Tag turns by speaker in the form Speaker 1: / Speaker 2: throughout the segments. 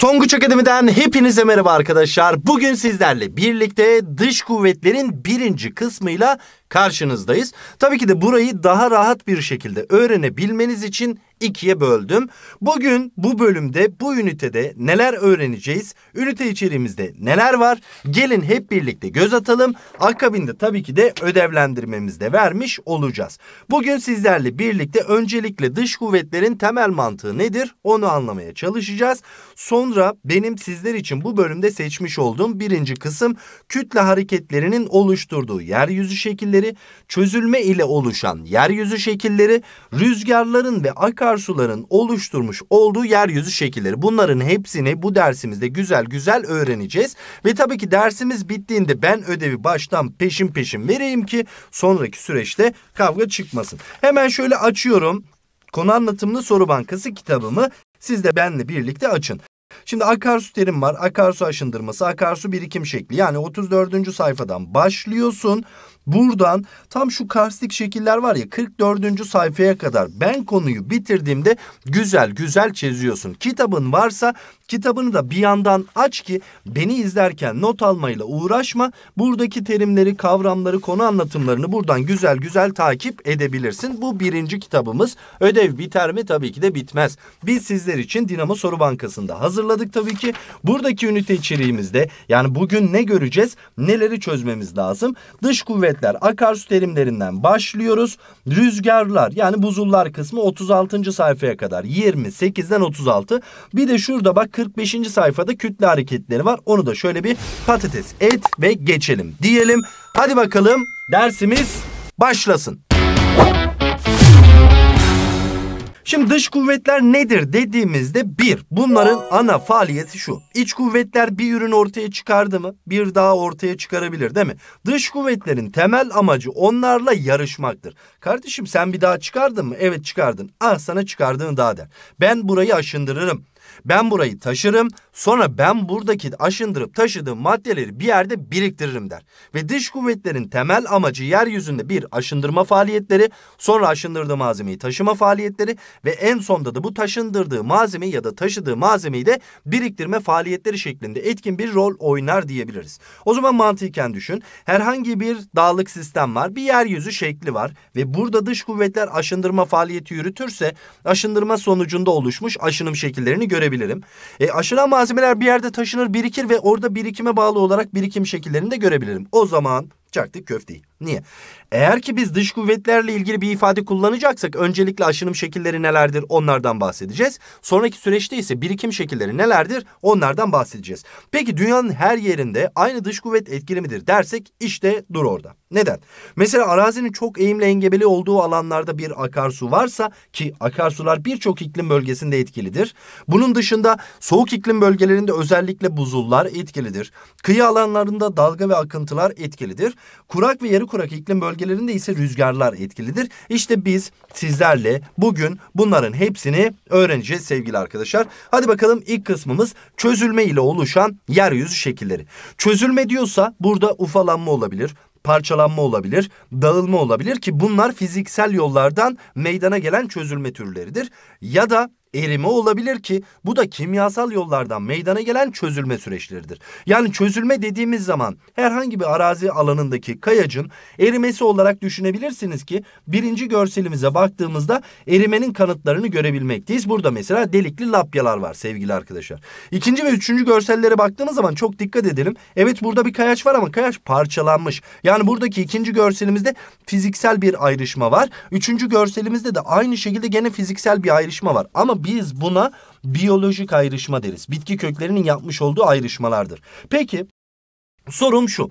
Speaker 1: Tonguç Akademi'den hepinize merhaba arkadaşlar. Bugün sizlerle birlikte dış kuvvetlerin birinci kısmıyla karşınızdayız. Tabii ki de burayı daha rahat bir şekilde öğrenebilmeniz için ikiye böldüm. Bugün bu bölümde bu ünitede neler öğreneceğiz? Ünite içeriğimizde neler var? Gelin hep birlikte göz atalım. Akabinde tabii ki de ödevlendirmemizi de vermiş olacağız. Bugün sizlerle birlikte öncelikle dış kuvvetlerin temel mantığı nedir? Onu anlamaya çalışacağız. Sonra benim sizler için bu bölümde seçmiş olduğum birinci kısım kütle hareketlerinin oluşturduğu yeryüzü şekilleri şekilleri, çözülme ile oluşan yeryüzü şekilleri, rüzgarların ve akarsuların oluşturmuş olduğu yeryüzü şekilleri. Bunların hepsini bu dersimizde güzel güzel öğreneceğiz. Ve tabii ki dersimiz bittiğinde ben ödevi baştan peşin peşin vereyim ki sonraki süreçte kavga çıkmasın. Hemen şöyle açıyorum. Konu anlatımlı soru bankası kitabımı siz de benle birlikte açın. Şimdi akarsu terim var. Akarsu aşındırması, akarsu birikim şekli. Yani 34. sayfadan başlıyorsun. Buradan tam şu karstik şekiller var ya 44. sayfaya kadar ben konuyu bitirdiğimde güzel güzel çiziyorsun. Kitabın varsa kitabını da bir yandan aç ki beni izlerken not almayla uğraşma. Buradaki terimleri, kavramları, konu anlatımlarını buradan güzel güzel takip edebilirsin. Bu birinci kitabımız. Ödev biter mi? Tabii ki de bitmez. Biz sizler için Dinamo Soru Bankası'nda hazırladık tabii ki. Buradaki ünite içeriğimizde yani bugün ne göreceğiz? Neleri çözmemiz lazım? Dış kuvvet Evet,ler akarsu terimlerinden başlıyoruz. Rüzgarlar yani buzullar kısmı 36. sayfaya kadar 28'den 36. Bir de şurada bak 45. sayfada kütle hareketleri var. Onu da şöyle bir patates et ve geçelim diyelim. Hadi bakalım dersimiz başlasın. Şimdi dış kuvvetler nedir dediğimizde bir, bunların ana faaliyeti şu. İç kuvvetler bir ürün ortaya çıkardı mı bir daha ortaya çıkarabilir değil mi? Dış kuvvetlerin temel amacı onlarla yarışmaktır. Kardeşim sen bir daha çıkardın mı? Evet çıkardın. Ah sana çıkardığını daha der. Ben burayı aşındırırım. Ben burayı taşırım sonra ben buradaki aşındırıp taşıdığım maddeleri bir yerde biriktiririm der. Ve dış kuvvetlerin temel amacı yeryüzünde bir aşındırma faaliyetleri sonra aşındırdığı malzemeyi taşıma faaliyetleri ve en sonda da bu taşındırdığı malzemeyi ya da taşıdığı malzemeyi de biriktirme faaliyetleri şeklinde etkin bir rol oynar diyebiliriz. O zaman mantıken düşün herhangi bir dağlık sistem var bir yeryüzü şekli var ve burada dış kuvvetler aşındırma faaliyeti yürütürse aşındırma sonucunda oluşmuş aşınım şekillerini görüyoruz görebilirim. E, aşınan malzemeler bir yerde taşınır birikir ve orada birikime bağlı olarak birikim şekillerini de görebilirim. O zaman çaktık köfteyi. Niye? Eğer ki biz dış kuvvetlerle ilgili bir ifade kullanacaksak öncelikle aşınım şekilleri nelerdir onlardan bahsedeceğiz. Sonraki süreçte ise birikim şekilleri nelerdir onlardan bahsedeceğiz. Peki dünyanın her yerinde aynı dış kuvvet etkili midir dersek işte dur orada. Neden? Mesela arazinin çok eğimli, engebeli olduğu alanlarda bir akarsu varsa ki akarsular birçok iklim bölgesinde etkilidir. Bunun dışında soğuk iklim bölgelerinde özellikle buzullar etkilidir. Kıyı alanlarında dalga ve akıntılar etkilidir. Kurak ve yarı kurak iklim bölgelerinde ise rüzgarlar etkilidir. İşte biz sizlerle bugün bunların hepsini öğreneceğiz sevgili arkadaşlar. Hadi bakalım ilk kısmımız çözülme ile oluşan yeryüzü şekilleri. Çözülme diyorsa burada ufalanma olabilir parçalanma olabilir, dağılma olabilir ki bunlar fiziksel yollardan meydana gelen çözülme türleridir. Ya da erime olabilir ki bu da kimyasal yollardan meydana gelen çözülme süreçleridir. Yani çözülme dediğimiz zaman herhangi bir arazi alanındaki kayacın erimesi olarak düşünebilirsiniz ki birinci görselimize baktığımızda erimenin kanıtlarını görebilmekteyiz. Burada mesela delikli lapyalar var sevgili arkadaşlar. İkinci ve üçüncü görsellere baktığımız zaman çok dikkat edelim. Evet burada bir kayaç var ama kayaç parçalanmış. Yani buradaki ikinci görselimizde fiziksel bir ayrışma var. Üçüncü görselimizde de aynı şekilde gene fiziksel bir ayrışma var. Ama biz buna biyolojik ayrışma deriz. Bitki köklerinin yapmış olduğu ayrışmalardır. Peki sorum şu.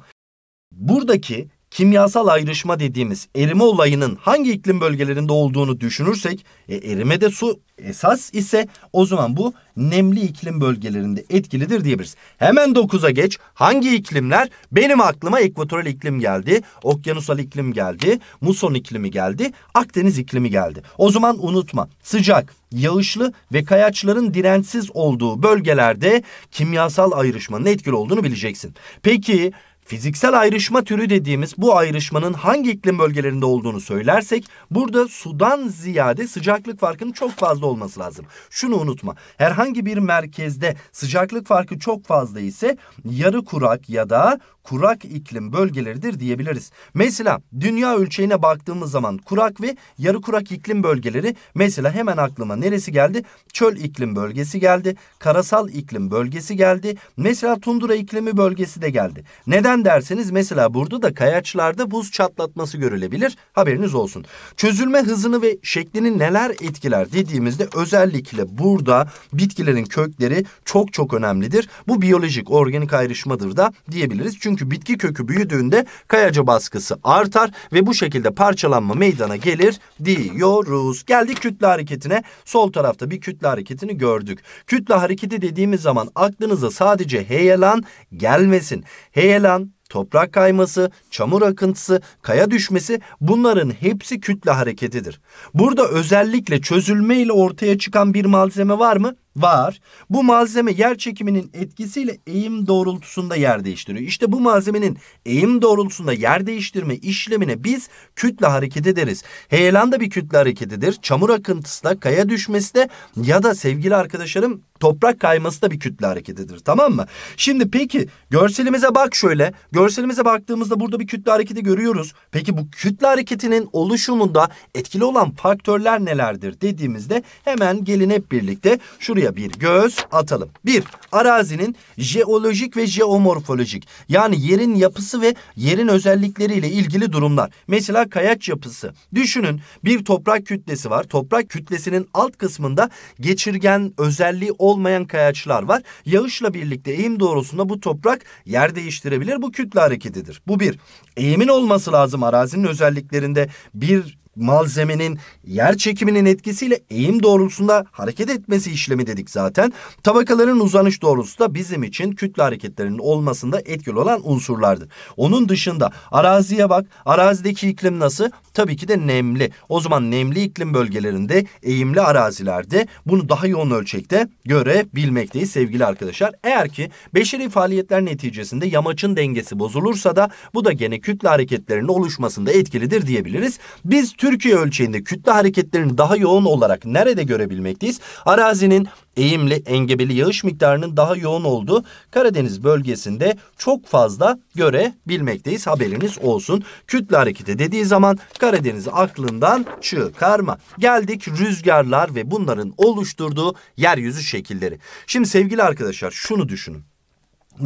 Speaker 1: Buradaki kimyasal ayrışma dediğimiz erime olayının hangi iklim bölgelerinde olduğunu düşünürsek e, de su esas ise o zaman bu nemli iklim bölgelerinde etkilidir diyebiliriz. Hemen 9'a geç hangi iklimler? Benim aklıma ekvatoral iklim geldi, okyanusal iklim geldi, muson iklimi geldi, Akdeniz iklimi geldi. O zaman unutma sıcak, yağışlı ve kayaçların dirensiz olduğu bölgelerde kimyasal ayrışmanın etkili olduğunu bileceksin. Peki Fiziksel ayrışma türü dediğimiz bu ayrışmanın hangi iklim bölgelerinde olduğunu söylersek burada sudan ziyade sıcaklık farkının çok fazla olması lazım. Şunu unutma herhangi bir merkezde sıcaklık farkı çok fazla ise yarı kurak ya da kurak iklim bölgeleridir diyebiliriz. Mesela dünya ölçeğine baktığımız zaman kurak ve yarı kurak iklim bölgeleri mesela hemen aklıma neresi geldi? Çöl iklim bölgesi geldi, karasal iklim bölgesi geldi, mesela tundura iklimi bölgesi de geldi. Neden derseniz mesela burada da kayaçlarda buz çatlatması görülebilir haberiniz olsun. Çözülme hızını ve şeklini neler etkiler dediğimizde özellikle burada bitkilerin kökleri çok çok önemlidir. Bu biyolojik organik ayrışmadır da diyebiliriz. Çünkü çünkü bitki kökü büyüdüğünde kayaca baskısı artar ve bu şekilde parçalanma meydana gelir diyoruz. Geldik kütle hareketine. Sol tarafta bir kütle hareketini gördük. Kütle hareketi dediğimiz zaman aklınıza sadece heyelan gelmesin. Heyelan, toprak kayması, çamur akıntısı, kaya düşmesi bunların hepsi kütle hareketidir. Burada özellikle çözülme ile ortaya çıkan bir malzeme var mı? var. Bu malzeme yer çekiminin etkisiyle eğim doğrultusunda yer değiştiriyor. İşte bu malzemenin eğim doğrultusunda yer değiştirme işlemine biz kütle hareketi deriz. Heyelan da bir kütle hareketidir. Çamur akıntısı da, kaya düşmesi de ya da sevgili arkadaşlarım toprak kayması da bir kütle hareketidir. Tamam mı? Şimdi peki görselimize bak şöyle. Görselimize baktığımızda burada bir kütle hareketi görüyoruz. Peki bu kütle hareketinin oluşumunda etkili olan faktörler nelerdir dediğimizde hemen gelin hep birlikte şuraya Şuraya bir göz atalım. Bir, arazinin jeolojik ve jeomorfolojik yani yerin yapısı ve yerin özellikleriyle ilgili durumlar. Mesela kayaç yapısı. Düşünün bir toprak kütlesi var. Toprak kütlesinin alt kısmında geçirgen özelliği olmayan kayaçlar var. Yağışla birlikte eğim doğrusunda bu toprak yer değiştirebilir. Bu kütle hareketidir. Bu bir. Eğimin olması lazım arazinin özelliklerinde bir malzemenin yer çekiminin etkisiyle eğim doğrultusunda hareket etmesi işlemi dedik zaten. Tabakaların uzanış doğrultusu da bizim için kütle hareketlerinin olmasında etkili olan unsurlardır. Onun dışında araziye bak. Arazideki iklim nasıl? Tabii ki de nemli. O zaman nemli iklim bölgelerinde eğimli arazilerde bunu daha yoğun ölçekte görebilmekteyiz sevgili arkadaşlar. Eğer ki beşeri faaliyetler neticesinde yamaçın dengesi bozulursa da bu da gene kütle hareketlerinin oluşmasında etkilidir diyebiliriz. Biz tüm Türkiye ölçeğinde kütle hareketlerini daha yoğun olarak nerede görebilmekteyiz? Arazinin eğimli, engebeli yağış miktarının daha yoğun olduğu Karadeniz bölgesinde çok fazla görebilmekteyiz. Haberiniz olsun. Kütle hareketi dediği zaman Karadeniz aklından çıkarma. Geldik rüzgarlar ve bunların oluşturduğu yeryüzü şekilleri. Şimdi sevgili arkadaşlar şunu düşünün.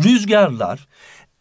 Speaker 1: Rüzgarlar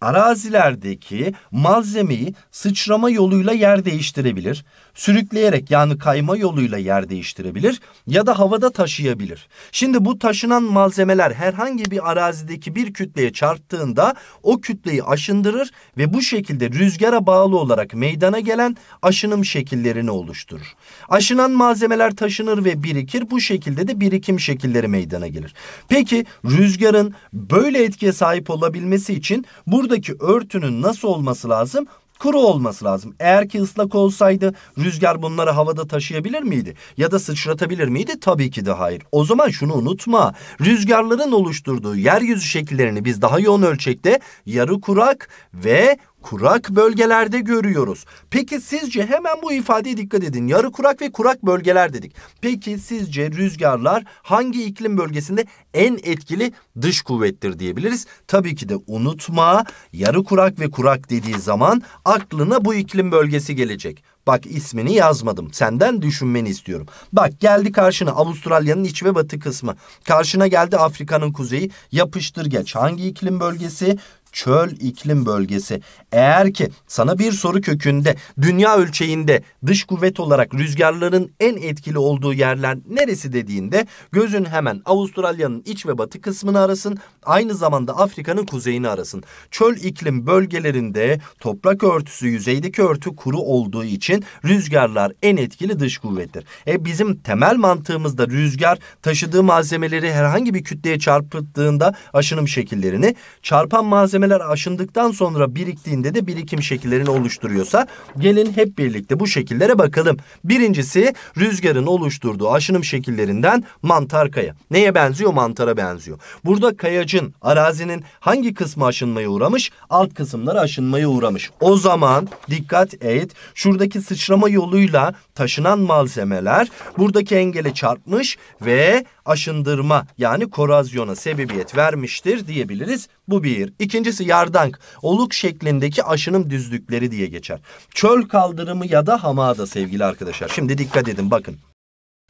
Speaker 1: arazilerdeki malzemeyi sıçrama yoluyla yer değiştirebilir. Sürükleyerek yani kayma yoluyla yer değiştirebilir ya da havada taşıyabilir. Şimdi bu taşınan malzemeler herhangi bir arazideki bir kütleye çarptığında o kütleyi aşındırır ve bu şekilde rüzgara bağlı olarak meydana gelen aşınım şekillerini oluşturur. Aşınan malzemeler taşınır ve birikir. Bu şekilde de birikim şekilleri meydana gelir. Peki rüzgarın böyle etkiye sahip olabilmesi için buradaki örtünün nasıl olması lazım? kuru olması lazım. Eğer ki ıslak olsaydı rüzgar bunları havada taşıyabilir miydi? Ya da sıçratabilir miydi? Tabii ki de hayır. O zaman şunu unutma. Rüzgarların oluşturduğu yeryüzü şekillerini biz daha yoğun ölçekte yarı kurak ve kurak bölgelerde görüyoruz. Peki sizce hemen bu ifadeye dikkat edin. Yarı kurak ve kurak bölgeler dedik. Peki sizce rüzgarlar hangi iklim bölgesinde en etkili dış kuvvettir diyebiliriz? Tabii ki de unutma yarı kurak ve kurak dediği zaman aklına bu iklim bölgesi gelecek. Bak ismini yazmadım. Senden düşünmeni istiyorum. Bak geldi karşına Avustralya'nın iç ve batı kısmı. Karşına geldi Afrika'nın kuzeyi. Yapıştır geç. Hangi iklim bölgesi? çöl iklim bölgesi. Eğer ki sana bir soru kökünde dünya ölçeğinde dış kuvvet olarak rüzgarların en etkili olduğu yerler neresi dediğinde gözün hemen Avustralya'nın iç ve batı kısmını arasın. Aynı zamanda Afrika'nın kuzeyini arasın. Çöl iklim bölgelerinde toprak örtüsü yüzeydeki örtü kuru olduğu için rüzgarlar en etkili dış kuvvettir. E bizim temel mantığımızda rüzgar taşıdığı malzemeleri herhangi bir kütleye çarpıttığında aşınım şekillerini çarpan malzeme ödemeler aşındıktan sonra biriktiğinde de birikim şekillerini oluşturuyorsa gelin hep birlikte bu şekillere bakalım. Birincisi rüzgarın oluşturduğu aşınım şekillerinden mantar kaya. Neye benziyor? Mantara benziyor. Burada kayacın, arazinin hangi kısmı aşınmaya uğramış? Alt kısımları aşınmaya uğramış. O zaman dikkat et. Şuradaki sıçrama yoluyla taşınan malzemeler buradaki engele çarpmış ve aşındırma yani korazyona sebebiyet vermiştir diyebiliriz. Bu bir. İkincisi yardank. Oluk şeklindeki aşınım düzlükleri diye geçer. Çöl kaldırımı ya da hamada sevgili arkadaşlar. Şimdi dikkat edin bakın.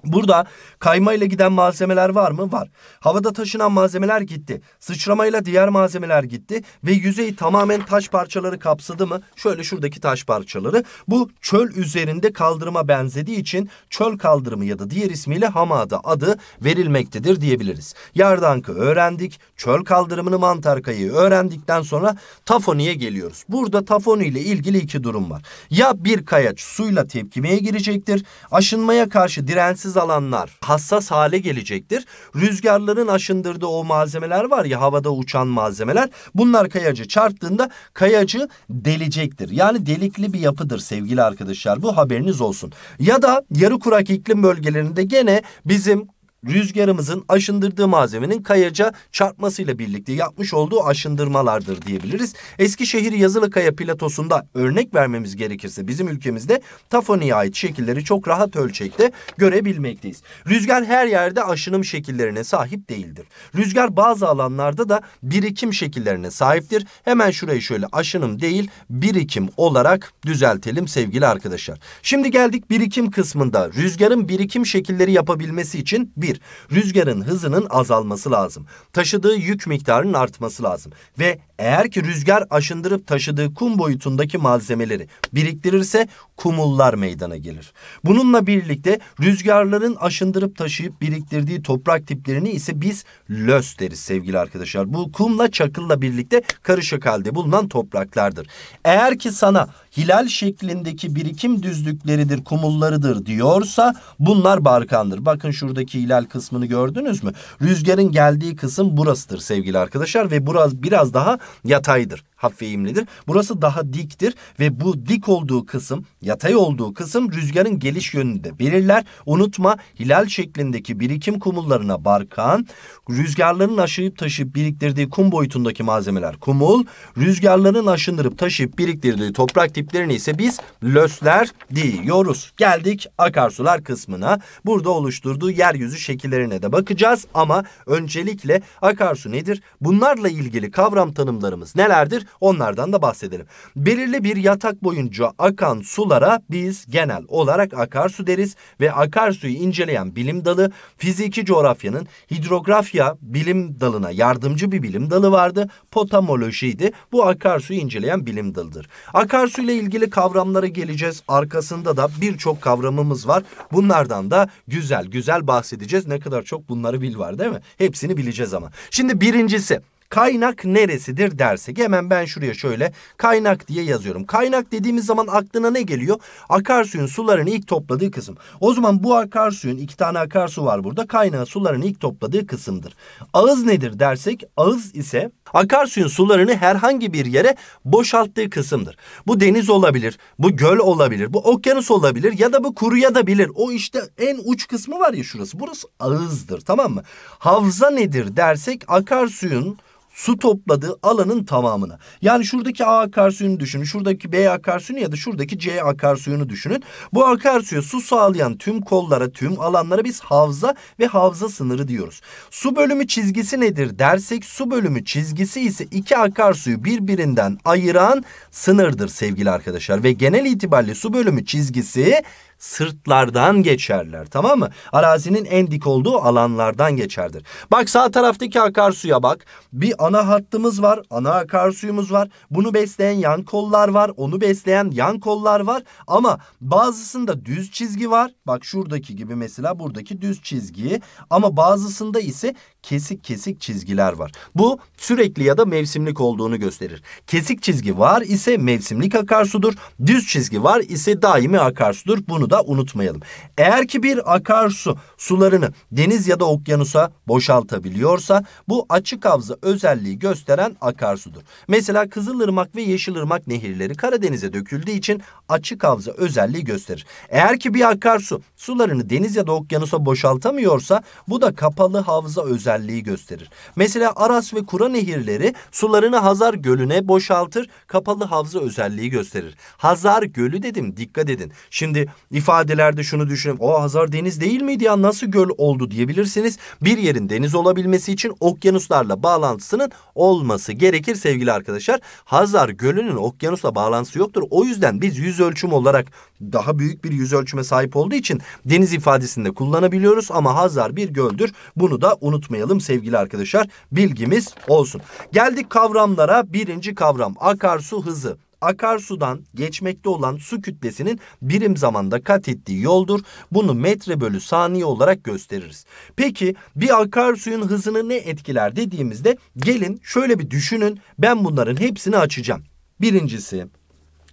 Speaker 1: Burada kaymayla giden malzemeler var mı? Var. Havada taşınan malzemeler gitti. Sıçramayla diğer malzemeler gitti. Ve yüzeyi tamamen taş parçaları kapsadı mı? Şöyle şuradaki taş parçaları. Bu çöl üzerinde kaldırıma benzediği için çöl kaldırımı ya da diğer ismiyle Hamada adı verilmektedir diyebiliriz. Yardankı öğrendik. Çöl kaldırımını Mantarka'yı öğrendikten sonra Tafoni'ye geliyoruz. Burada Tafoni ile ilgili iki durum var. Ya bir kayaç suyla tepkimeye girecektir. Aşınmaya karşı dirensiz belirsiz alanlar hassas hale gelecektir. Rüzgarların aşındırdığı o malzemeler var ya havada uçan malzemeler bunlar kayacı çarptığında kayacı delecektir. Yani delikli bir yapıdır sevgili arkadaşlar bu haberiniz olsun. Ya da yarı kurak iklim bölgelerinde gene bizim rüzgarımızın aşındırdığı malzemenin kayaca çarpmasıyla birlikte yapmış olduğu aşındırmalardır diyebiliriz. Eskişehir kaya platosunda örnek vermemiz gerekirse bizim ülkemizde Tafoni'ye ait şekilleri çok rahat ölçekte görebilmekteyiz. Rüzgar her yerde aşınım şekillerine sahip değildir. Rüzgar bazı alanlarda da birikim şekillerine sahiptir. Hemen şurayı şöyle aşınım değil birikim olarak düzeltelim sevgili arkadaşlar. Şimdi geldik birikim kısmında. Rüzgarın birikim şekilleri yapabilmesi için bir Hayır, rüzgarın hızının azalması lazım. Taşıdığı yük miktarının artması lazım. Ve eğer ki rüzgar aşındırıp taşıdığı kum boyutundaki malzemeleri biriktirirse kumullar meydana gelir. Bununla birlikte rüzgarların aşındırıp taşıyıp biriktirdiği toprak tiplerini ise biz lös deriz sevgili arkadaşlar. Bu kumla çakılla birlikte karışık halde bulunan topraklardır. Eğer ki sana hilal şeklindeki birikim düzlükleridir, kumullarıdır diyorsa bunlar barkandır. Bakın şuradaki hilal kısmını gördünüz mü? Rüzgarın geldiği kısım burasıdır sevgili arkadaşlar ve burası biraz daha yataydır hafif eğimlidir. Burası daha diktir ve bu dik olduğu kısım, yatay olduğu kısım rüzgarın geliş yönünü de belirler. Unutma hilal şeklindeki birikim kumullarına barkan, rüzgarların aşırıp taşıyıp biriktirdiği kum boyutundaki malzemeler kumul, rüzgarların aşındırıp taşıyıp biriktirdiği toprak tiplerini ise biz lösler diyoruz. Geldik akarsular kısmına. Burada oluşturduğu yeryüzü şekillerine de bakacağız ama öncelikle akarsu nedir? Bunlarla ilgili kavram tanımlarımız nelerdir? Onlardan da bahsedelim. Belirli bir yatak boyunca akan sulara biz genel olarak akarsu deriz ve akarsuyu inceleyen bilim dalı fiziki coğrafyanın hidrografya bilim dalına yardımcı bir bilim dalı vardı. Potamolojiydi. Bu akarsuyu inceleyen bilim dalıdır. Akarsu ile ilgili kavramlara geleceğiz. Arkasında da birçok kavramımız var. Bunlardan da güzel güzel bahsedeceğiz. Ne kadar çok bunları bil var değil mi? Hepsini bileceğiz ama. Şimdi birincisi Kaynak neresidir dersek hemen ben şuraya şöyle kaynak diye yazıyorum. Kaynak dediğimiz zaman aklına ne geliyor? Akarsuyun sularını ilk topladığı kısım. O zaman bu akarsuyun iki tane akarsu var burada. Kaynağı sularını ilk topladığı kısımdır. Ağız nedir dersek ağız ise akarsuyun sularını herhangi bir yere boşalttığı kısımdır. Bu deniz olabilir, bu göl olabilir, bu okyanus olabilir ya da bu kuru ya da bilir. O işte en uç kısmı var ya şurası. Burası ağızdır tamam mı? Havza nedir dersek akarsuyun su topladığı alanın tamamına. Yani şuradaki A akarsuyunu düşünün, şuradaki B akarsuyunu ya da şuradaki C akarsuyunu düşünün. Bu akarsuya su sağlayan tüm kollara, tüm alanlara biz havza ve havza sınırı diyoruz. Su bölümü çizgisi nedir dersek su bölümü çizgisi ise iki akarsuyu birbirinden ayıran sınırdır sevgili arkadaşlar. Ve genel itibariyle su bölümü çizgisi sırtlardan geçerler tamam mı? Arazinin en dik olduğu alanlardan geçerdir. Bak sağ taraftaki akarsuya bak. Bir ana hattımız var, ana akarsuyumuz var. Bunu besleyen yan kollar var, onu besleyen yan kollar var. Ama bazısında düz çizgi var. Bak şuradaki gibi mesela buradaki düz çizgi. Ama bazısında ise kesik kesik çizgiler var. Bu sürekli ya da mevsimlik olduğunu gösterir. Kesik çizgi var ise mevsimlik akarsudur. Düz çizgi var ise daimi akarsudur. Bunu da unutmayalım. Eğer ki bir akarsu sularını deniz ya da okyanusa boşaltabiliyorsa bu açık havza özelliği gösteren akarsudur. Mesela Kızılırmak ve Yeşilırmak nehirleri Karadeniz'e döküldüğü için açık havza özelliği gösterir. Eğer ki bir akarsu sularını deniz ya da okyanusa boşaltamıyorsa bu da kapalı havza özelliği gösterir. Mesela Aras ve Kura nehirleri sularını Hazar Gölü'ne boşaltır, kapalı havza özelliği gösterir. Hazar Gölü dedim dikkat edin. Şimdi ifadelerde şunu düşünün. O Hazar deniz değil miydi ya nasıl göl oldu diyebilirsiniz. Bir yerin deniz olabilmesi için okyanuslarla bağlantısının olması gerekir sevgili arkadaşlar. Hazar gölünün okyanusla bağlantısı yoktur. O yüzden biz yüz ölçüm olarak daha büyük bir yüz ölçüme sahip olduğu için deniz ifadesinde kullanabiliyoruz ama Hazar bir göldür. Bunu da unutmayalım sevgili arkadaşlar. Bilgimiz olsun. Geldik kavramlara. Birinci kavram akarsu hızı akarsudan geçmekte olan su kütlesinin birim zamanda kat ettiği yoldur. Bunu metre bölü saniye olarak gösteririz. Peki bir akarsuyun hızını ne etkiler dediğimizde gelin şöyle bir düşünün. Ben bunların hepsini açacağım. Birincisi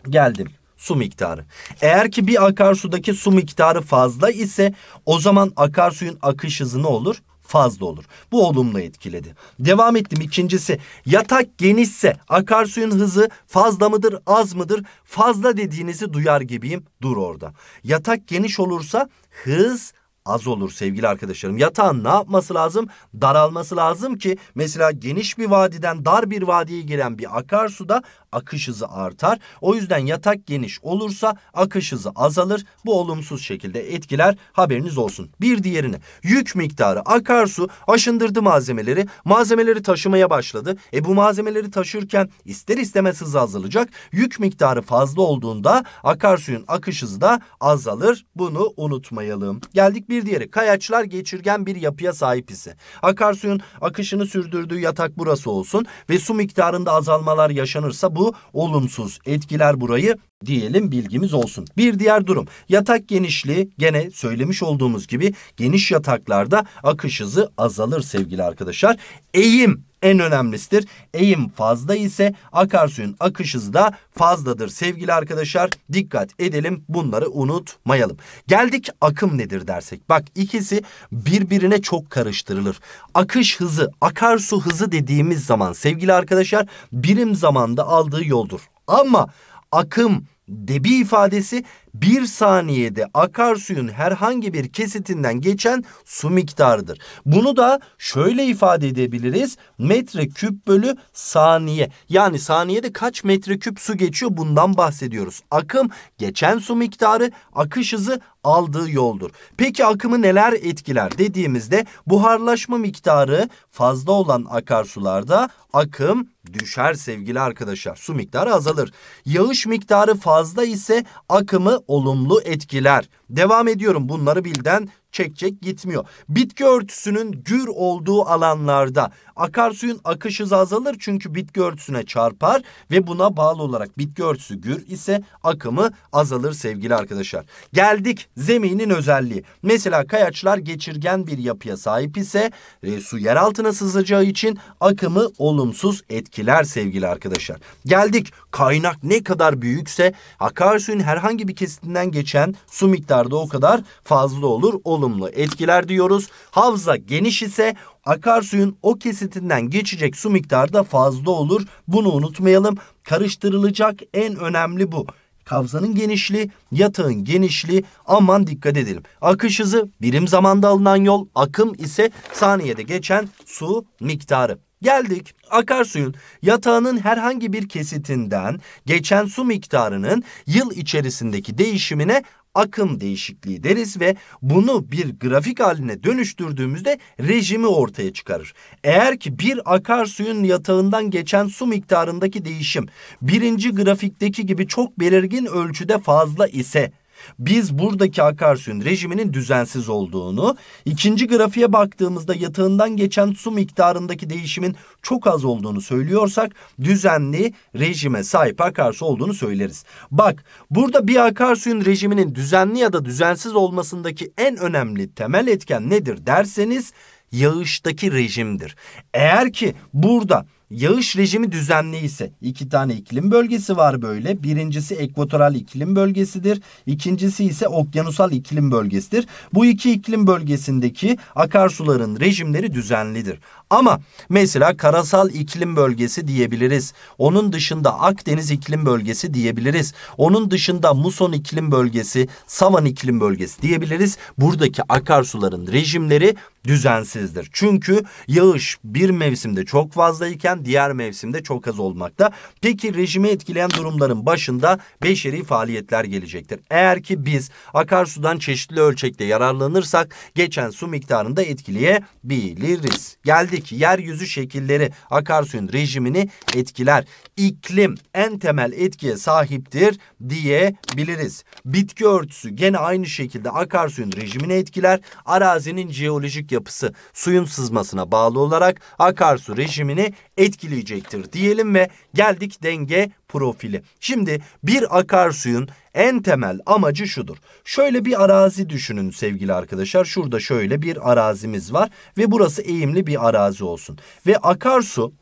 Speaker 1: geldim su miktarı. Eğer ki bir akarsudaki su miktarı fazla ise o zaman akarsuyun akış hızı ne olur? fazla olur. Bu olumlu etkiledi. Devam ettim ikincisi yatak genişse akarsuyun hızı fazla mıdır az mıdır fazla dediğinizi duyar gibiyim dur orada. Yatak geniş olursa hız az olur sevgili arkadaşlarım. Yatağın ne yapması lazım? Daralması lazım ki mesela geniş bir vadiden dar bir vadiye giren bir akarsuda akış hızı artar. O yüzden yatak geniş olursa akış hızı azalır. Bu olumsuz şekilde etkiler haberiniz olsun. Bir diğerine yük miktarı akarsu aşındırdı malzemeleri. Malzemeleri taşımaya başladı. E bu malzemeleri taşırken ister istemez hız azalacak. Yük miktarı fazla olduğunda akarsuyun akış hızı da azalır. Bunu unutmayalım. Geldik bir bir diğeri kayaçlar geçirgen bir yapıya sahip ise. Akarsuyun akışını sürdürdüğü yatak burası olsun ve su miktarında azalmalar yaşanırsa bu olumsuz etkiler burayı diyelim bilgimiz olsun. Bir diğer durum yatak genişliği gene söylemiş olduğumuz gibi geniş yataklarda akış hızı azalır sevgili arkadaşlar. Eğim en önemlisidir. Eğim fazla ise akarsuyun akış hızı da fazladır sevgili arkadaşlar. Dikkat edelim bunları unutmayalım. Geldik akım nedir dersek. Bak ikisi birbirine çok karıştırılır. Akış hızı, akarsu hızı dediğimiz zaman sevgili arkadaşlar birim zamanda aldığı yoldur. Ama akım debi ifadesi bir saniyede akarsuyun herhangi bir kesitinden geçen su miktarıdır. Bunu da şöyle ifade edebiliriz. metre küp bölü saniye. Yani saniyede kaç metre küp su geçiyor bundan bahsediyoruz. Akım geçen su miktarı, akış hızı aldığı yoldur. Peki akımı neler etkiler dediğimizde buharlaşma miktarı fazla olan akarsularda akım düşer sevgili arkadaşlar. Su miktarı azalır. Yağış miktarı fazla ise akımı olumlu etkiler Devam ediyorum bunları bilden çekecek gitmiyor. Bitki örtüsünün gür olduğu alanlarda akarsuyun akış hızı azalır çünkü bitki örtüsüne çarpar ve buna bağlı olarak bitki örtüsü gür ise akımı azalır sevgili arkadaşlar. Geldik zeminin özelliği. Mesela kayaçlar geçirgen bir yapıya sahip ise e, su yer altına sızacağı için akımı olumsuz etkiler sevgili arkadaşlar. Geldik kaynak ne kadar büyükse akarsuyun herhangi bir kesitinden geçen su miktarı miktarda o kadar fazla olur. Olumlu etkiler diyoruz. Havza geniş ise akarsuyun o kesitinden geçecek su miktarı da fazla olur. Bunu unutmayalım. Karıştırılacak en önemli bu. Havzanın genişliği, yatağın genişliği aman dikkat edelim. Akış hızı birim zamanda alınan yol, akım ise saniyede geçen su miktarı. Geldik akarsuyun yatağının herhangi bir kesitinden geçen su miktarının yıl içerisindeki değişimine akım değişikliği deriz ve bunu bir grafik haline dönüştürdüğümüzde rejimi ortaya çıkarır. Eğer ki bir akarsuyun yatağından geçen su miktarındaki değişim birinci grafikteki gibi çok belirgin ölçüde fazla ise biz buradaki akarsuyun rejiminin düzensiz olduğunu, ikinci grafiğe baktığımızda yatağından geçen su miktarındaki değişimin çok az olduğunu söylüyorsak düzenli rejime sahip akarsu olduğunu söyleriz. Bak burada bir akarsuyun rejiminin düzenli ya da düzensiz olmasındaki en önemli temel etken nedir derseniz yağıştaki rejimdir. Eğer ki burada yağış rejimi düzenli ise iki tane iklim bölgesi var böyle. Birincisi ekvatoral iklim bölgesidir. İkincisi ise okyanusal iklim bölgesidir. Bu iki iklim bölgesindeki akarsuların rejimleri düzenlidir. Ama mesela karasal iklim bölgesi diyebiliriz. Onun dışında Akdeniz iklim bölgesi diyebiliriz. Onun dışında muson iklim bölgesi, savan iklim bölgesi diyebiliriz. Buradaki akarsuların rejimleri düzensizdir. Çünkü yağış bir mevsimde çok fazlayken diğer mevsimde çok az olmakta. Peki rejimi etkileyen durumların başında beşeri faaliyetler gelecektir. Eğer ki biz akarsudan çeşitli ölçekte yararlanırsak geçen su miktarını da etkileyebiliriz. Geldik yeryüzü şekilleri akarsuyun rejimini etkiler. İklim en temel etkiye sahiptir diyebiliriz. Bitki örtüsü gene aynı şekilde akarsuyun rejimini etkiler. Arazinin jeolojik yapısı suyun sızmasına bağlı olarak akarsu rejimini etkiler etkileyecektir diyelim ve geldik denge profili. Şimdi bir akarsuyun en temel amacı şudur. Şöyle bir arazi düşünün sevgili arkadaşlar. Şurada şöyle bir arazimiz var ve burası eğimli bir arazi olsun. Ve akarsu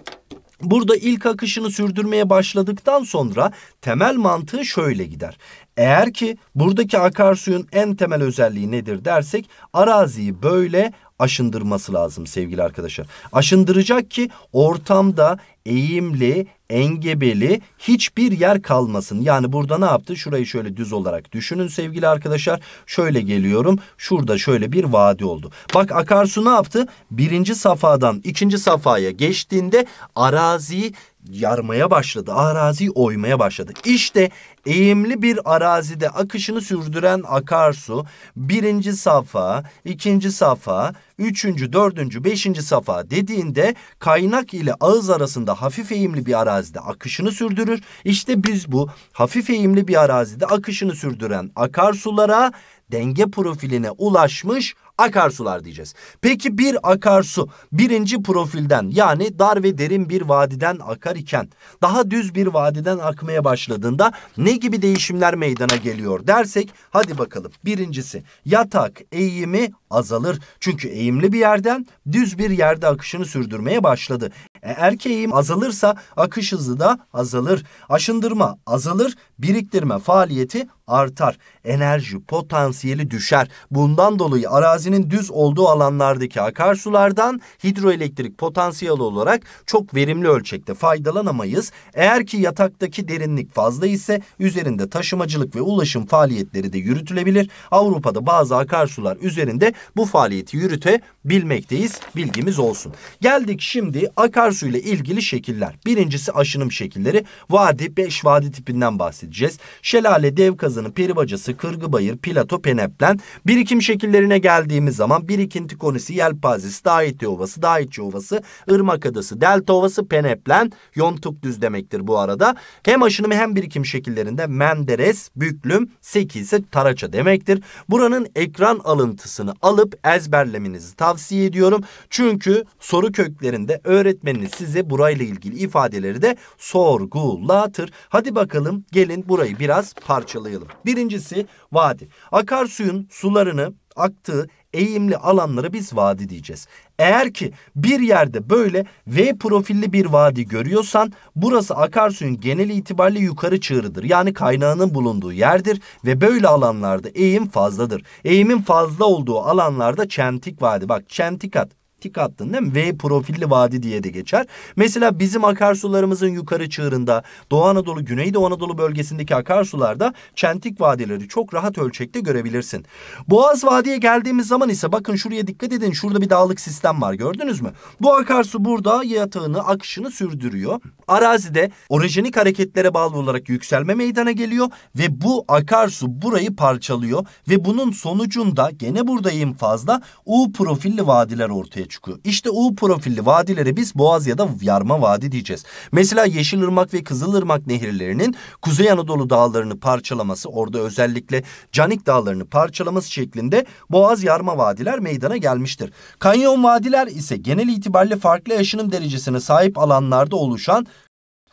Speaker 1: Burada ilk akışını sürdürmeye başladıktan sonra temel mantığı şöyle gider. Eğer ki buradaki akarsuyun en temel özelliği nedir dersek araziyi böyle aşındırması lazım sevgili arkadaşlar. Aşındıracak ki ortamda eğimli, engebeli hiçbir yer kalmasın. Yani burada ne yaptı? Şurayı şöyle düz olarak düşünün sevgili arkadaşlar. Şöyle geliyorum. Şurada şöyle bir vadi oldu. Bak akarsu ne yaptı? Birinci safhadan ikinci safhaya geçtiğinde araziyi yarmaya başladı. Araziyi oymaya başladı. İşte eğimli bir arazide akışını sürdüren akarsu birinci safa, ikinci safa, üçüncü, dördüncü, beşinci safa dediğinde kaynak ile ağız arasında hafif eğimli bir arazide akışını sürdürür. İşte biz bu hafif eğimli bir arazide akışını sürdüren akarsulara denge profiline ulaşmış Akarsular diyeceğiz. Peki bir akarsu birinci profilden yani dar ve derin bir vadiden akar iken daha düz bir vadiden akmaya başladığında ne gibi değişimler meydana geliyor dersek hadi bakalım. Birincisi yatak eğimi azalır. Çünkü eğimli bir yerden düz bir yerde akışını sürdürmeye başladı. Eğer ki eğim azalırsa akış hızı da azalır. Aşındırma azalır, biriktirme faaliyeti artar. Enerji potansiyeli düşer. Bundan dolayı arazinin düz olduğu alanlardaki akarsulardan hidroelektrik potansiyeli olarak çok verimli ölçekte faydalanamayız. Eğer ki yataktaki derinlik fazla ise üzerinde taşımacılık ve ulaşım faaliyetleri de yürütülebilir. Avrupa'da bazı akarsular üzerinde bu faaliyeti yürütebilmekteyiz. Bilgimiz olsun. Geldik şimdi akarsuyla ilgili şekiller. Birincisi aşınım şekilleri. Vadi 5 vadi tipinden bahsedeceğiz. Şelale, dev kazı Kızı'nın Peribacısı, Kırgıbayır, Plato, Peneplen. Birikim şekillerine geldiğimiz zaman birikinti konisi, yelpazesi, Dahitya Ovası, Dahitçi Ovası, Irmak Adası, Delta Ovası, Peneplen, Yontuk Düz demektir bu arada. Hem aşınımı hem birikim şekillerinde Menderes, Büklüm, Seki ise Taraça demektir. Buranın ekran alıntısını alıp ezberlemenizi tavsiye ediyorum. Çünkü soru köklerinde öğretmeniniz size burayla ilgili ifadeleri de sorgulatır. Hadi bakalım gelin burayı biraz parçalayalım oldu. Birincisi vadi. Akarsuyun sularını aktığı eğimli alanları biz vadi diyeceğiz. Eğer ki bir yerde böyle V profilli bir vadi görüyorsan burası akarsuyun genel itibariyle yukarı çığırıdır. Yani kaynağının bulunduğu yerdir ve böyle alanlarda eğim fazladır. Eğimin fazla olduğu alanlarda çentik vadi. Bak çentik at tik attın değil mi? V profilli vadi diye de geçer. Mesela bizim akarsularımızın yukarı çığırında Doğu Anadolu, Güneydoğu Anadolu bölgesindeki akarsularda çentik vadileri çok rahat ölçekte görebilirsin. Boğaz vadiye geldiğimiz zaman ise bakın şuraya dikkat edin. Şurada bir dağlık sistem var gördünüz mü? Bu akarsu burada yatağını, akışını sürdürüyor. Arazide orijinik hareketlere bağlı olarak yükselme meydana geliyor ve bu akarsu burayı parçalıyor ve bunun sonucunda gene buradayım fazla U profilli vadiler ortaya ortaya çıkıyor. İşte U profilli vadilere biz Boğaz ya da Yarma Vadi diyeceğiz. Mesela Yeşilırmak ve Kızılırmak nehirlerinin Kuzey Anadolu dağlarını parçalaması, orada özellikle Canik dağlarını parçalaması şeklinde Boğaz Yarma Vadiler meydana gelmiştir. Kanyon vadiler ise genel itibariyle farklı yaşınım derecesine sahip alanlarda oluşan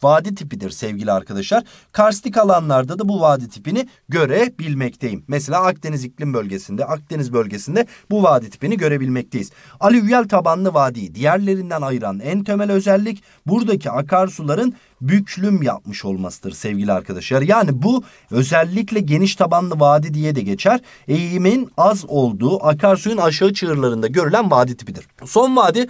Speaker 1: vadi tipidir sevgili arkadaşlar. Karstik alanlarda da bu vadi tipini görebilmekteyim. Mesela Akdeniz iklim bölgesinde, Akdeniz bölgesinde bu vadi tipini görebilmekteyiz. Alüvyal tabanlı vadiyi diğerlerinden ayıran en temel özellik buradaki akarsuların büklüm yapmış olmasıdır sevgili arkadaşlar. Yani bu özellikle geniş tabanlı vadi diye de geçer. Eğimin az olduğu akarsuyun aşağı çığırlarında görülen vadi tipidir. Son vadi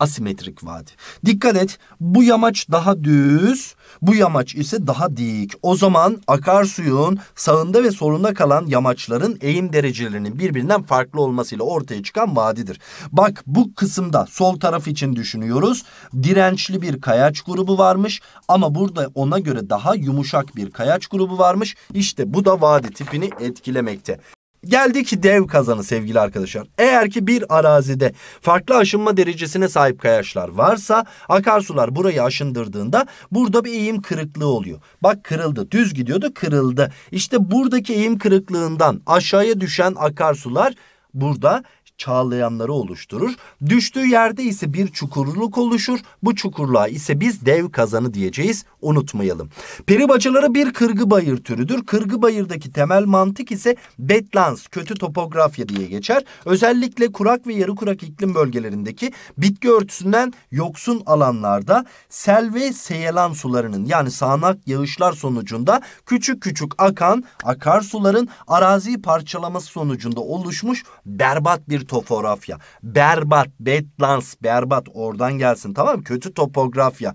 Speaker 1: asimetrik vadi. Dikkat et bu yamaç daha düz, bu yamaç ise daha dik. O zaman akarsuyun sağında ve solunda kalan yamaçların eğim derecelerinin birbirinden farklı olmasıyla ortaya çıkan vadidir. Bak bu kısımda sol taraf için düşünüyoruz. Dirençli bir kayaç grubu varmış ama burada ona göre daha yumuşak bir kayaç grubu varmış. İşte bu da vadi tipini etkilemekte. Geldi ki dev kazanı sevgili arkadaşlar. Eğer ki bir arazide farklı aşınma derecesine sahip kayaçlar varsa akarsular burayı aşındırdığında burada bir eğim kırıklığı oluyor. Bak kırıldı düz gidiyordu kırıldı. İşte buradaki eğim kırıklığından aşağıya düşen akarsular burada çağlayanları oluşturur. Düştüğü yerde ise bir çukurluk oluşur. Bu çukurluğa ise biz dev kazanı diyeceğiz. Unutmayalım. Peri bacaları bir kırgı bayır türüdür. Kırgı bayırdaki temel mantık ise bedlans, kötü topografya diye geçer. Özellikle kurak ve yarı kurak iklim bölgelerindeki bitki örtüsünden yoksun alanlarda sel ve seyelan sularının yani sağanak yağışlar sonucunda küçük küçük akan akarsuların arazi parçalaması sonucunda oluşmuş berbat bir topografya. Berbat, Bedlans, berbat oradan gelsin tamam mı? Kötü topografya.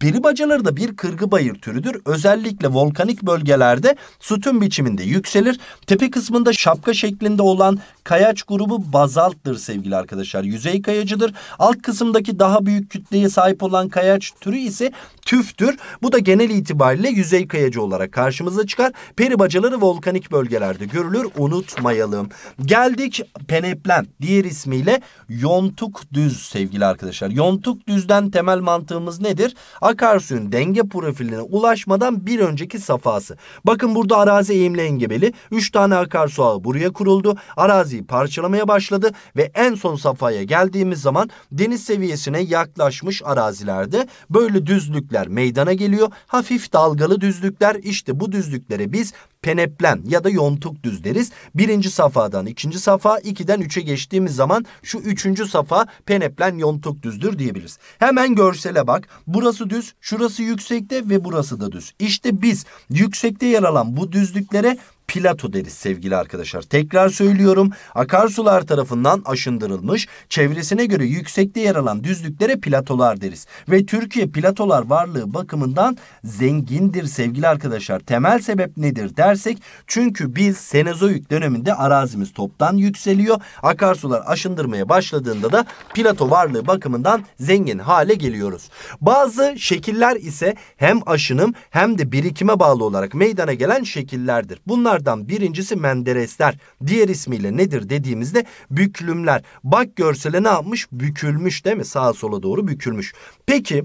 Speaker 1: Peri bacaları da bir kırgı bayır türüdür. Özellikle volkanik bölgelerde sütun biçiminde yükselir. Tepe kısmında şapka şeklinde olan kayaç grubu bazalttır sevgili arkadaşlar. Yüzey kayacıdır. Alt kısımdaki daha büyük kütleye sahip olan kayaç türü ise tüftür. Bu da genel itibariyle yüzey kayacı olarak karşımıza çıkar. Peri bacaları volkanik bölgelerde görülür. Unutmayalım. Geldik peneplem. Diğer ismiyle yontuk düz sevgili arkadaşlar. Yontuk düzden temel mantığımız nedir? Akarsuyun denge profiline ulaşmadan bir önceki safhası. Bakın burada arazi eğimli engebeli. Üç tane akarsu ağı buraya kuruldu. Araziyi parçalamaya başladı ve en son safhaya geldiğimiz zaman deniz seviyesine yaklaşmış arazilerde böyle düzlükler meydana geliyor. Hafif dalgalı düzlükler işte bu düzlüklere biz peneplen ya da yontuk düz deriz. Birinci safhadan ikinci safha, ikiden üçe geçtiğimiz zaman şu üçüncü safha peneplen yontuk düzdür diyebiliriz. Hemen görsele bak. Burası düz, şurası yüksekte ve burası da düz. İşte biz yüksekte yer alan bu düzlüklere Plato deriz sevgili arkadaşlar. Tekrar söylüyorum akarsular tarafından aşındırılmış çevresine göre yüksekte yer alan düzlüklere platolar deriz. Ve Türkiye platolar varlığı bakımından zengindir sevgili arkadaşlar. Temel sebep nedir dersek çünkü biz Senezoik döneminde arazimiz toptan yükseliyor. Akarsular aşındırmaya başladığında da plato varlığı bakımından zengin hale geliyoruz. Bazı şekiller ise hem aşınım hem de birikime bağlı olarak meydana gelen şekillerdir. Bunlar Bunlardan birincisi menderesler. Diğer ismiyle nedir dediğimizde büklümler. Bak görsele ne yapmış? Bükülmüş değil mi? Sağa sola doğru bükülmüş. Peki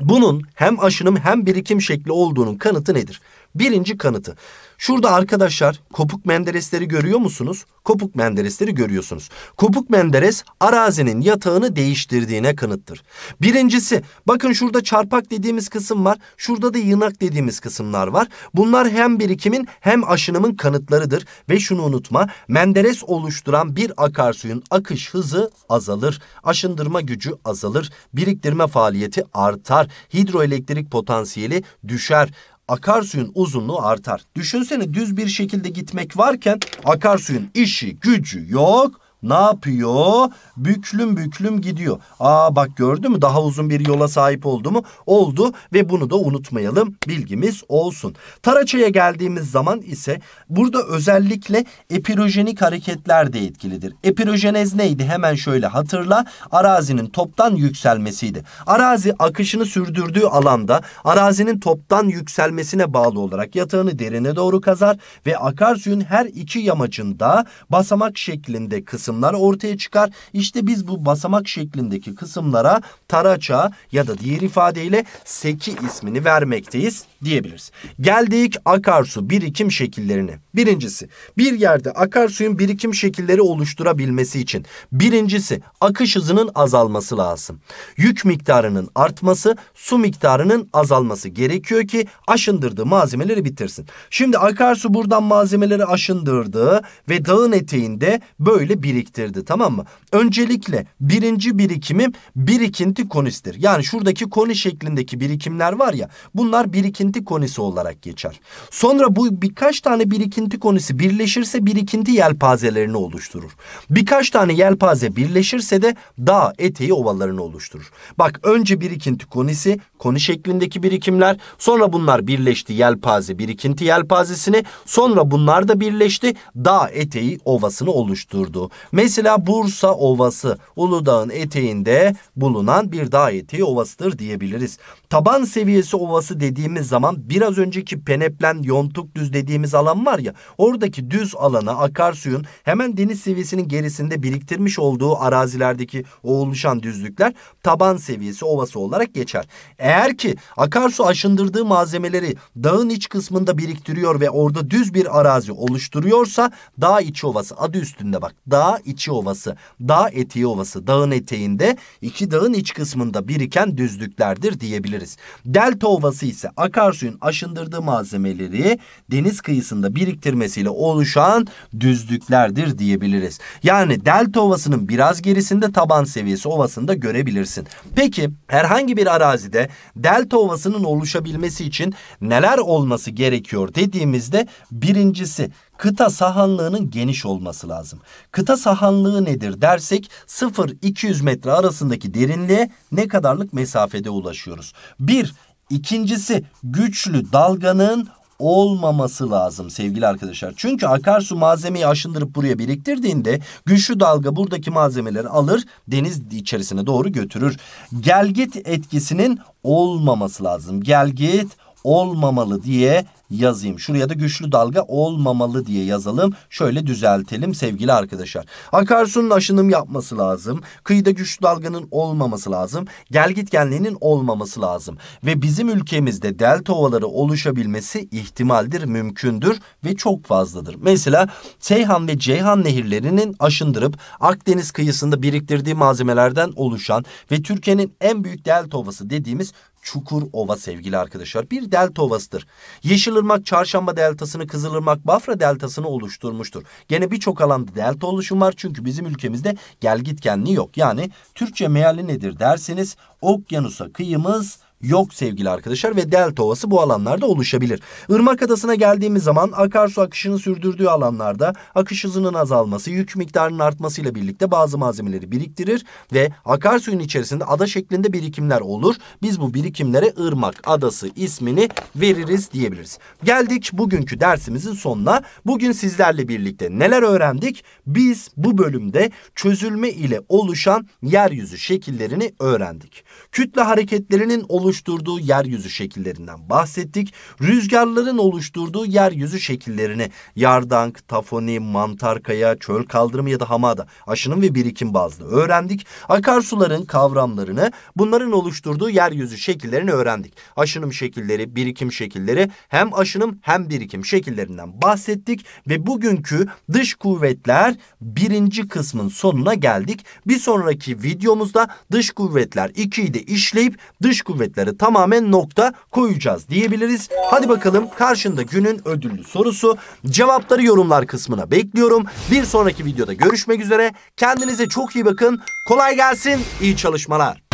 Speaker 1: bunun hem aşınım hem birikim şekli olduğunun kanıtı nedir? Birinci kanıtı. Şurada arkadaşlar kopuk menderesleri görüyor musunuz? Kopuk menderesleri görüyorsunuz. Kopuk menderes arazinin yatağını değiştirdiğine kanıttır. Birincisi bakın şurada çarpak dediğimiz kısım var. Şurada da yığınak dediğimiz kısımlar var. Bunlar hem birikimin hem aşınımın kanıtlarıdır. Ve şunu unutma menderes oluşturan bir akarsuyun akış hızı azalır. Aşındırma gücü azalır. Biriktirme faaliyeti artar. Hidroelektrik potansiyeli düşer akarsuyun uzunluğu artar. Düşünsene düz bir şekilde gitmek varken akarsuyun işi gücü yok. Ne yapıyor? Büklüm büklüm gidiyor. Aa bak gördün mü daha uzun bir yola sahip oldu mu? Oldu ve bunu da unutmayalım bilgimiz olsun. Taraçaya geldiğimiz zaman ise burada özellikle epirojenik hareketler de etkilidir. Epirojenez neydi? Hemen şöyle hatırla. Arazinin toptan yükselmesiydi. Arazi akışını sürdürdüğü alanda arazinin toptan yükselmesine bağlı olarak yatağını derine doğru kazar ve akarsuyun her iki yamacında basamak şeklinde kısa kısımlar ortaya çıkar. İşte biz bu basamak şeklindeki kısımlara taraça ya da diğer ifadeyle seki ismini vermekteyiz diyebiliriz. Geldik akarsu birikim şekillerine. Birincisi bir yerde akarsuyun birikim şekilleri oluşturabilmesi için birincisi akış hızının azalması lazım. Yük miktarının artması su miktarının azalması gerekiyor ki aşındırdığı malzemeleri bitirsin. Şimdi akarsu buradan malzemeleri aşındırdı ve dağın eteğinde böyle biriktirdi tamam mı? Öncelikle birinci birikimim birikinti konistir. Yani şuradaki koni şeklindeki birikimler var ya bunlar birikinti konisi olarak geçer. Sonra bu birkaç tane birikinti konisi birleşirse birikinti yelpazelerini oluşturur. Birkaç tane yelpaze birleşirse de dağ eteği ovalarını oluşturur. Bak önce birikinti konisi, koni şeklindeki birikimler, sonra bunlar birleşti yelpaze birikinti yelpazesini, sonra bunlar da birleşti dağ eteği ovasını oluşturdu. Mesela Bursa Ovası Uludağ'ın eteğinde bulunan bir dağ eteği ovasıdır diyebiliriz. Taban seviyesi ovası dediğimiz zaman biraz önceki peneplen yontuk düz dediğimiz alan var ya ya oradaki düz alana akarsuyun hemen deniz seviyesinin gerisinde biriktirmiş olduğu arazilerdeki o oluşan düzlükler taban seviyesi ovası olarak geçer. Eğer ki akarsu aşındırdığı malzemeleri dağın iç kısmında biriktiriyor ve orada düz bir arazi oluşturuyorsa dağ içi ovası adı üstünde bak dağ içi ovası dağ eteği ovası dağın eteğinde iki dağın iç kısmında biriken düzlüklerdir diyebiliriz. Delta ovası ise akarsuyun aşındırdığı malzemeleri deniz kıyısında biriken biriktirmesiyle oluşan düzlüklerdir diyebiliriz. Yani delta ovasının biraz gerisinde taban seviyesi ovasında görebilirsin. Peki herhangi bir arazide delta ovasının oluşabilmesi için neler olması gerekiyor dediğimizde birincisi kıta sahanlığının geniş olması lazım. Kıta sahanlığı nedir dersek 0-200 metre arasındaki derinliğe ne kadarlık mesafede ulaşıyoruz? Bir, ikincisi güçlü dalganın olmaması lazım sevgili arkadaşlar. Çünkü akarsu malzemeyi aşındırıp buraya biriktirdiğinde güçlü dalga buradaki malzemeleri alır deniz içerisine doğru götürür. Gelgit etkisinin olmaması lazım. Gelgit olmamalı diye yazayım. Şuraya da güçlü dalga olmamalı diye yazalım. Şöyle düzeltelim sevgili arkadaşlar. Akarsunun aşınım yapması lazım. Kıyıda güçlü dalganın olmaması lazım. Gel gitgenliğinin olmaması lazım. Ve bizim ülkemizde delta ovaları oluşabilmesi ihtimaldir, mümkündür ve çok fazladır. Mesela Seyhan ve Ceyhan nehirlerinin aşındırıp Akdeniz kıyısında biriktirdiği malzemelerden oluşan ve Türkiye'nin en büyük delta ovası dediğimiz Çukur Ova sevgili arkadaşlar. Bir delta ovasıdır. Yeşilırmak Çarşamba deltasını, Kızılırmak Bafra deltasını oluşturmuştur. Gene birçok alanda delta oluşum var çünkü bizim ülkemizde gelgitkenliği yok. Yani Türkçe meali nedir derseniz okyanusa kıyımız yok sevgili arkadaşlar ve delta ovası bu alanlarda oluşabilir. Irmak adasına geldiğimiz zaman akarsu akışını sürdürdüğü alanlarda akış hızının azalması, yük miktarının artmasıyla birlikte bazı malzemeleri biriktirir ve akarsuyun içerisinde ada şeklinde birikimler olur. Biz bu birikimlere ırmak adası ismini veririz diyebiliriz. Geldik bugünkü dersimizin sonuna. Bugün sizlerle birlikte neler öğrendik? Biz bu bölümde çözülme ile oluşan yeryüzü şekillerini öğrendik. Kütle hareketlerinin oluşması oluşturduğu yeryüzü şekillerinden bahsettik. Rüzgarların oluşturduğu yeryüzü şekillerini yardank, tafoni, mantarkaya, çöl kaldırımı ya da hamada aşınım ve birikim bazlı öğrendik. Akarsuların kavramlarını bunların oluşturduğu yeryüzü şekillerini öğrendik. Aşınım şekilleri, birikim şekilleri hem aşınım hem birikim şekillerinden bahsettik ve bugünkü dış kuvvetler birinci kısmın sonuna geldik. Bir sonraki videomuzda dış kuvvetler 2'yi de işleyip dış kuvvetler başlıkları tamamen nokta koyacağız diyebiliriz. Hadi bakalım karşında günün ödüllü sorusu. Cevapları yorumlar kısmına bekliyorum. Bir sonraki videoda görüşmek üzere. Kendinize çok iyi bakın. Kolay gelsin. İyi çalışmalar.